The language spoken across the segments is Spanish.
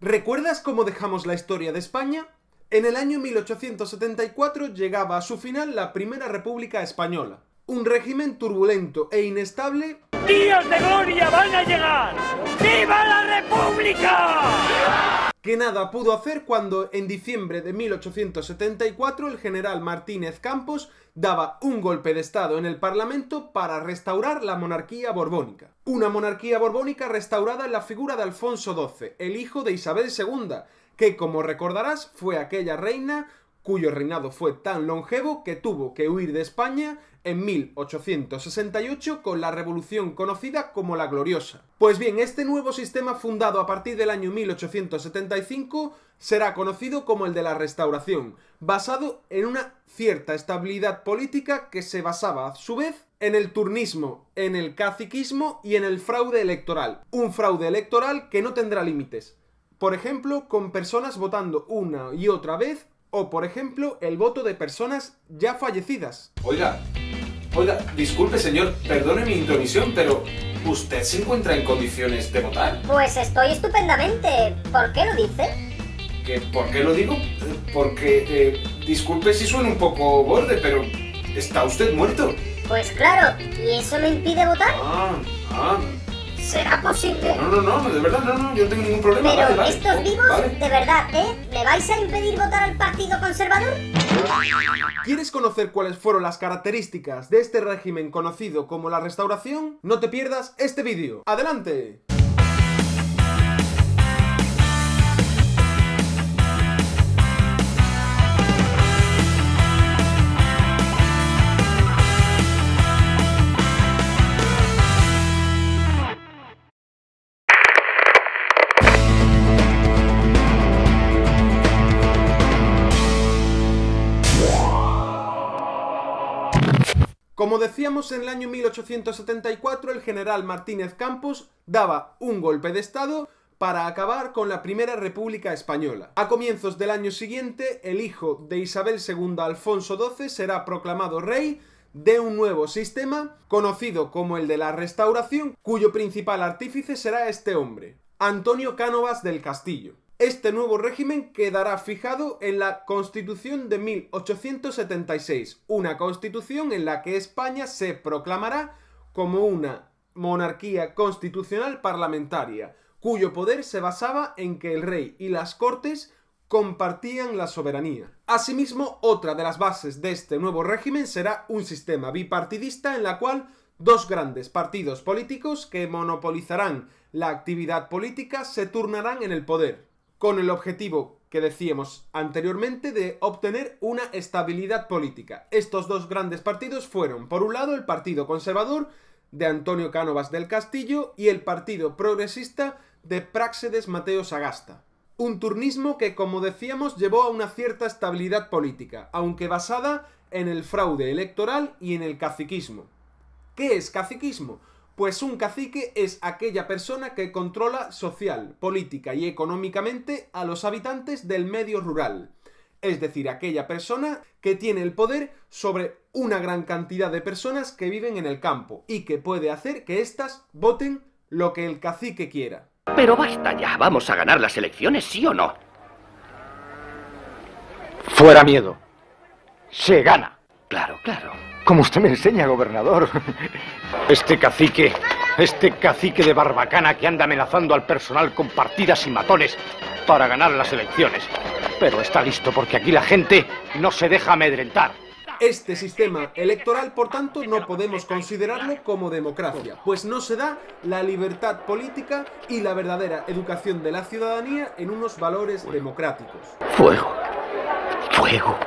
¿Recuerdas cómo dejamos la historia de España? En el año 1874 llegaba a su final la Primera República Española. Un régimen turbulento e inestable. ¡Días de gloria van a llegar! ¡Viva la República! que nada pudo hacer cuando en diciembre de 1874 el general Martínez Campos daba un golpe de Estado en el Parlamento para restaurar la monarquía borbónica. Una monarquía borbónica restaurada en la figura de Alfonso XII, el hijo de Isabel II, que como recordarás fue aquella reina cuyo reinado fue tan longevo que tuvo que huir de España en 1868 con la revolución conocida como la Gloriosa. Pues bien, este nuevo sistema fundado a partir del año 1875 será conocido como el de la Restauración, basado en una cierta estabilidad política que se basaba a su vez en el turnismo, en el caciquismo y en el fraude electoral. Un fraude electoral que no tendrá límites. Por ejemplo, con personas votando una y otra vez o, por ejemplo, el voto de personas ya fallecidas. Oiga, oiga, disculpe señor, perdone mi intromisión, pero ¿usted se encuentra en condiciones de votar? Pues estoy estupendamente. ¿Por qué lo dice? ¿Qué, ¿Por qué lo digo? Porque, eh, disculpe si suena un poco borde, pero ¿está usted muerto? Pues claro, ¿y eso me impide votar? Ah, ah, ¿Será posible? No, no, no, de verdad, no, no, yo no tengo ningún problema. Pero estos vivos, de verdad, ¿eh? ¿Me vais a impedir votar al Partido Conservador? ¿Quieres conocer cuáles fueron las características de este régimen conocido como la restauración? No te pierdas este vídeo. ¡Adelante! Como decíamos, en el año 1874 el general Martínez Campos daba un golpe de Estado para acabar con la Primera República Española. A comienzos del año siguiente, el hijo de Isabel II Alfonso XII será proclamado rey de un nuevo sistema conocido como el de la Restauración, cuyo principal artífice será este hombre, Antonio Cánovas del Castillo. Este nuevo régimen quedará fijado en la Constitución de 1876, una constitución en la que España se proclamará como una monarquía constitucional parlamentaria, cuyo poder se basaba en que el rey y las cortes compartían la soberanía. Asimismo, otra de las bases de este nuevo régimen será un sistema bipartidista en la cual dos grandes partidos políticos que monopolizarán la actividad política se turnarán en el poder con el objetivo que decíamos anteriormente de obtener una estabilidad política. Estos dos grandes partidos fueron, por un lado, el Partido Conservador de Antonio Cánovas del Castillo y el Partido Progresista de Praxedes Mateo Sagasta. Un turnismo que, como decíamos, llevó a una cierta estabilidad política, aunque basada en el fraude electoral y en el caciquismo. ¿Qué es caciquismo? Pues un cacique es aquella persona que controla social, política y económicamente a los habitantes del medio rural. Es decir, aquella persona que tiene el poder sobre una gran cantidad de personas que viven en el campo y que puede hacer que éstas voten lo que el cacique quiera. Pero basta ya, vamos a ganar las elecciones, sí o no. Fuera miedo. Se gana. Claro, claro. Como usted me enseña, gobernador. Este cacique, este cacique de barbacana que anda amenazando al personal con partidas y matones para ganar las elecciones. Pero está listo porque aquí la gente no se deja amedrentar. Este sistema electoral, por tanto, no podemos considerarlo como democracia, pues no se da la libertad política y la verdadera educación de la ciudadanía en unos valores democráticos. Fuego. Fuego.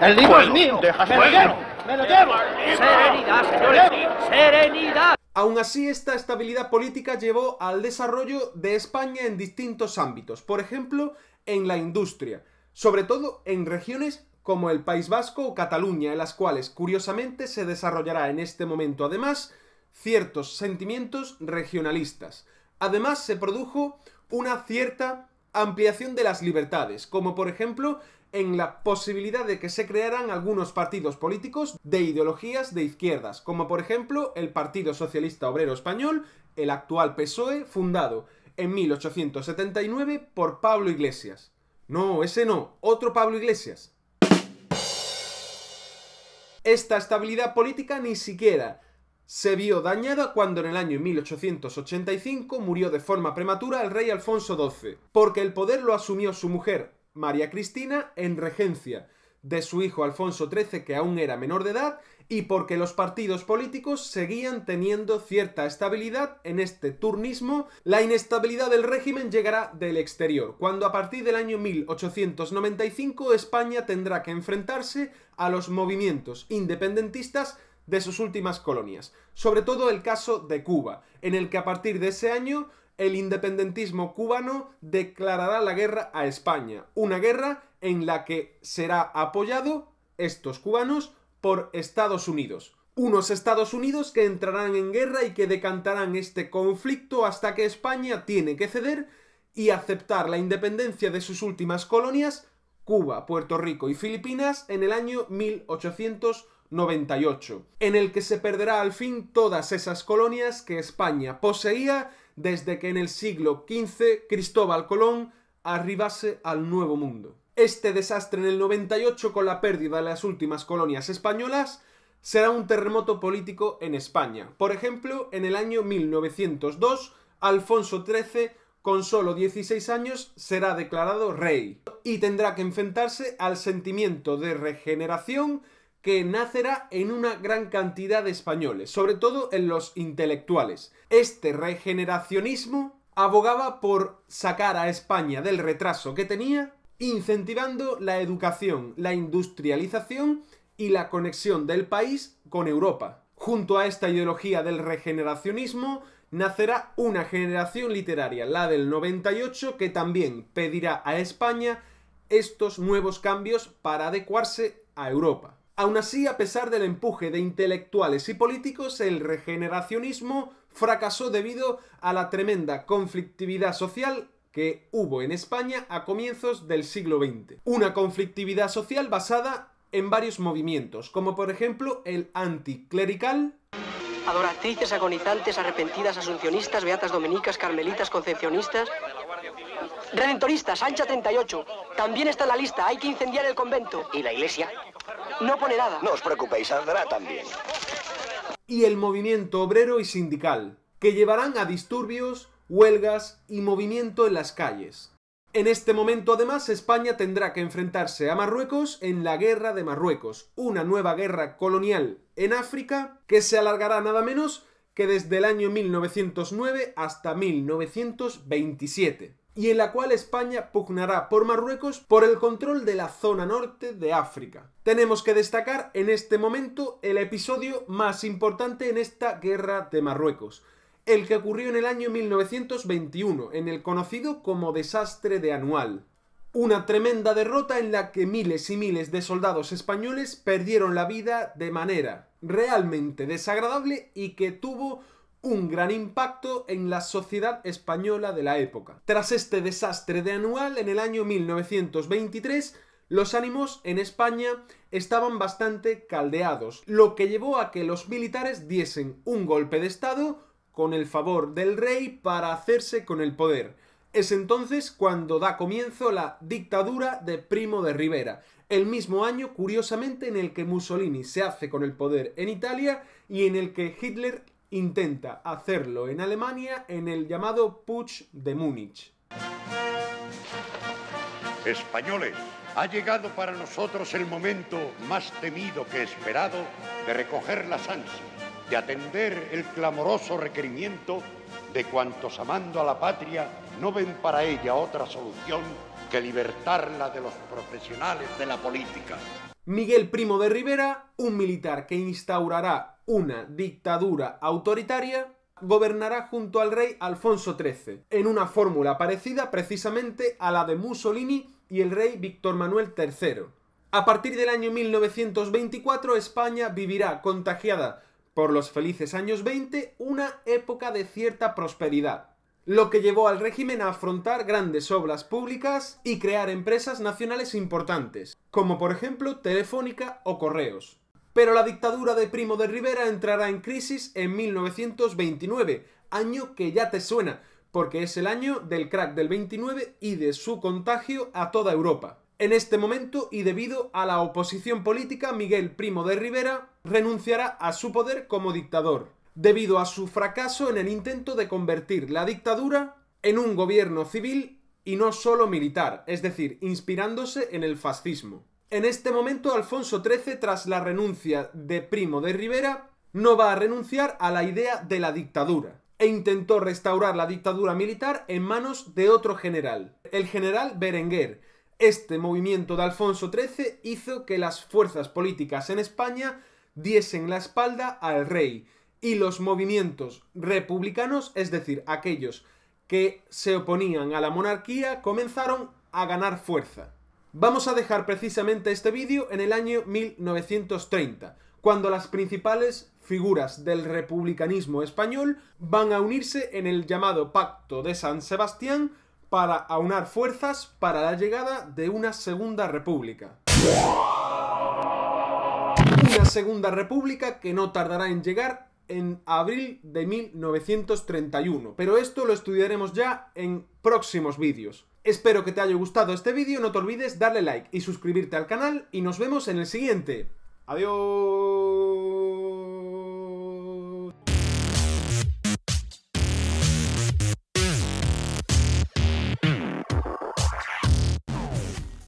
¡El libro es mío! ¡Me lo llevo! ¡Me lo llevo! ¡Serenidad, señores! ¡Serenidad! Aún así, esta estabilidad política llevó al desarrollo de España en distintos ámbitos, por ejemplo, en la industria, sobre todo en regiones como el País Vasco o Cataluña, en las cuales, curiosamente, se desarrollará en este momento, además, ciertos sentimientos regionalistas. Además, se produjo una cierta ampliación de las libertades, como por ejemplo en la posibilidad de que se crearan algunos partidos políticos de ideologías de izquierdas, como por ejemplo el Partido Socialista Obrero Español, el actual PSOE, fundado en 1879 por Pablo Iglesias. No, ese no, otro Pablo Iglesias. Esta estabilidad política ni siquiera se vio dañada cuando en el año 1885 murió de forma prematura el rey Alfonso XII, porque el poder lo asumió su mujer, María Cristina en regencia de su hijo Alfonso XIII, que aún era menor de edad, y porque los partidos políticos seguían teniendo cierta estabilidad en este turnismo, la inestabilidad del régimen llegará del exterior, cuando a partir del año 1895 España tendrá que enfrentarse a los movimientos independentistas de sus últimas colonias, sobre todo el caso de Cuba, en el que a partir de ese año el independentismo cubano declarará la guerra a España, una guerra en la que será apoyado estos cubanos por Estados Unidos. Unos Estados Unidos que entrarán en guerra y que decantarán este conflicto hasta que España tiene que ceder y aceptar la independencia de sus últimas colonias, Cuba, Puerto Rico y Filipinas, en el año 1880. 98, en el que se perderá al fin todas esas colonias que España poseía desde que en el siglo XV Cristóbal Colón arribase al Nuevo Mundo. Este desastre en el 98 con la pérdida de las últimas colonias españolas será un terremoto político en España. Por ejemplo, en el año 1902, Alfonso XIII, con solo 16 años, será declarado rey y tendrá que enfrentarse al sentimiento de regeneración que nacerá en una gran cantidad de españoles, sobre todo en los intelectuales. Este regeneracionismo abogaba por sacar a España del retraso que tenía, incentivando la educación, la industrialización y la conexión del país con Europa. Junto a esta ideología del regeneracionismo, nacerá una generación literaria, la del 98, que también pedirá a España estos nuevos cambios para adecuarse a Europa. Aún así, a pesar del empuje de intelectuales y políticos, el regeneracionismo fracasó debido a la tremenda conflictividad social que hubo en España a comienzos del siglo XX. Una conflictividad social basada en varios movimientos, como por ejemplo el anticlerical, adoratrices, agonizantes, arrepentidas, asuncionistas, beatas dominicas, carmelitas, concepcionistas, redentoristas, ancha 38. También está en la lista, hay que incendiar el convento. ¿Y la iglesia? No pone nada. No os preocupéis, saldrá también. Y el movimiento obrero y sindical, que llevarán a disturbios, huelgas y movimiento en las calles. En este momento, además, España tendrá que enfrentarse a Marruecos en la Guerra de Marruecos, una nueva guerra colonial en África que se alargará nada menos que desde el año 1909 hasta 1927 y en la cual España pugnará por Marruecos por el control de la zona norte de África. Tenemos que destacar en este momento el episodio más importante en esta guerra de Marruecos, el que ocurrió en el año 1921, en el conocido como desastre de Anual. Una tremenda derrota en la que miles y miles de soldados españoles perdieron la vida de manera realmente desagradable y que tuvo un gran impacto en la sociedad española de la época. Tras este desastre de anual, en el año 1923, los ánimos en España estaban bastante caldeados, lo que llevó a que los militares diesen un golpe de Estado con el favor del rey para hacerse con el poder. Es entonces cuando da comienzo la dictadura de Primo de Rivera, el mismo año curiosamente en el que Mussolini se hace con el poder en Italia y en el que Hitler intenta hacerlo en Alemania en el llamado Putsch de Múnich. Españoles, ha llegado para nosotros el momento más temido que esperado de recoger las ansias, de atender el clamoroso requerimiento de cuantos amando a la patria no ven para ella otra solución que libertarla de los profesionales de la política. Miguel Primo de Rivera, un militar que instaurará una dictadura autoritaria, gobernará junto al rey Alfonso XIII, en una fórmula parecida precisamente a la de Mussolini y el rey Víctor Manuel III. A partir del año 1924, España vivirá contagiada por los felices años 20 una época de cierta prosperidad lo que llevó al régimen a afrontar grandes obras públicas y crear empresas nacionales importantes, como por ejemplo Telefónica o Correos. Pero la dictadura de Primo de Rivera entrará en crisis en 1929, año que ya te suena, porque es el año del crack del 29 y de su contagio a toda Europa. En este momento, y debido a la oposición política, Miguel Primo de Rivera renunciará a su poder como dictador debido a su fracaso en el intento de convertir la dictadura en un gobierno civil y no solo militar, es decir, inspirándose en el fascismo. En este momento, Alfonso XIII, tras la renuncia de Primo de Rivera, no va a renunciar a la idea de la dictadura e intentó restaurar la dictadura militar en manos de otro general, el general Berenguer. Este movimiento de Alfonso XIII hizo que las fuerzas políticas en España diesen la espalda al rey y los movimientos republicanos, es decir, aquellos que se oponían a la monarquía, comenzaron a ganar fuerza. Vamos a dejar precisamente este vídeo en el año 1930, cuando las principales figuras del republicanismo español van a unirse en el llamado Pacto de San Sebastián para aunar fuerzas para la llegada de una Segunda República. Una Segunda República que no tardará en llegar en abril de 1931, pero esto lo estudiaremos ya en próximos vídeos. Espero que te haya gustado este vídeo, no te olvides darle like y suscribirte al canal y nos vemos en el siguiente. Adiós.